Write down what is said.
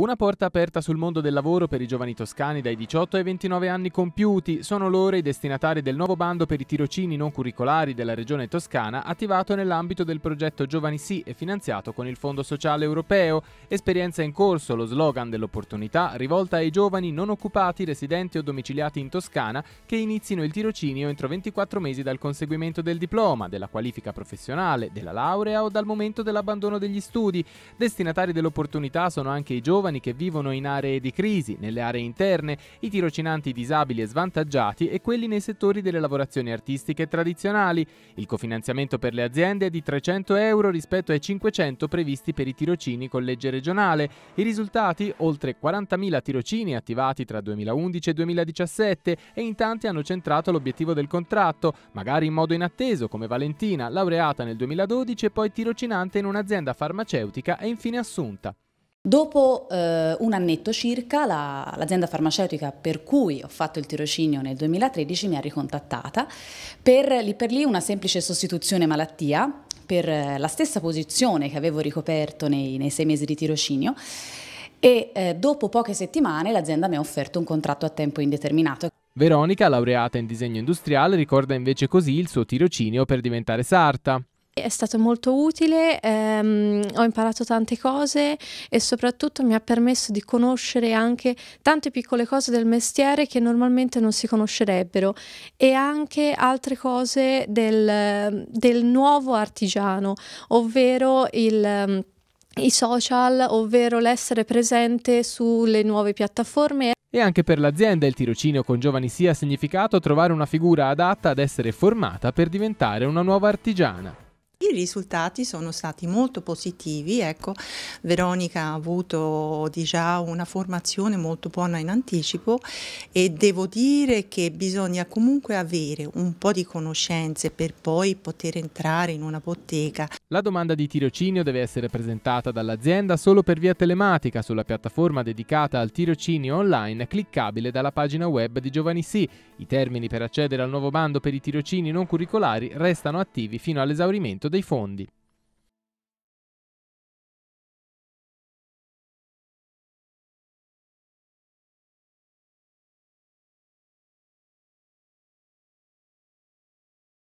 Una porta aperta sul mondo del lavoro per i giovani toscani dai 18 ai 29 anni compiuti sono loro i destinatari del nuovo bando per i tirocini non curricolari della regione toscana attivato nell'ambito del progetto Giovani Sì e finanziato con il Fondo Sociale Europeo. Esperienza in corso, lo slogan dell'opportunità rivolta ai giovani non occupati, residenti o domiciliati in Toscana che inizino il tirocinio entro 24 mesi dal conseguimento del diploma, della qualifica professionale, della laurea o dal momento dell'abbandono degli studi. Destinatari dell'opportunità sono anche i giovani giovani che vivono in aree di crisi, nelle aree interne, i tirocinanti disabili e svantaggiati e quelli nei settori delle lavorazioni artistiche tradizionali. Il cofinanziamento per le aziende è di 300 euro rispetto ai 500 previsti per i tirocini con legge regionale. I risultati? Oltre 40.000 tirocini attivati tra 2011 e 2017 e in tanti hanno centrato l'obiettivo del contratto, magari in modo inatteso come Valentina, laureata nel 2012 e poi tirocinante in un'azienda farmaceutica e infine assunta. Dopo eh, un annetto circa la, l'azienda farmaceutica per cui ho fatto il tirocinio nel 2013 mi ha ricontattata per lì per lì una semplice sostituzione malattia per eh, la stessa posizione che avevo ricoperto nei, nei sei mesi di tirocinio e eh, dopo poche settimane l'azienda mi ha offerto un contratto a tempo indeterminato. Veronica, laureata in disegno industriale, ricorda invece così il suo tirocinio per diventare sarta è stato molto utile, ehm, ho imparato tante cose e soprattutto mi ha permesso di conoscere anche tante piccole cose del mestiere che normalmente non si conoscerebbero e anche altre cose del, del nuovo artigiano, ovvero il i social, ovvero l'essere presente sulle nuove piattaforme. E anche per l'azienda il tirocinio con giovani sia significato trovare una figura adatta ad essere formata per diventare una nuova artigiana i risultati sono stati molto positivi. Ecco, Veronica ha avuto già una formazione molto buona in anticipo e devo dire che bisogna comunque avere un po' di conoscenze per poi poter entrare in una bottega. La domanda di tirocinio deve essere presentata dall'azienda solo per via telematica sulla piattaforma dedicata al tirocinio online cliccabile dalla pagina web di Giovani Sì. I termini per accedere al nuovo bando per i tirocini non curricolari restano attivi fino all'esaurimento dei dei fondi.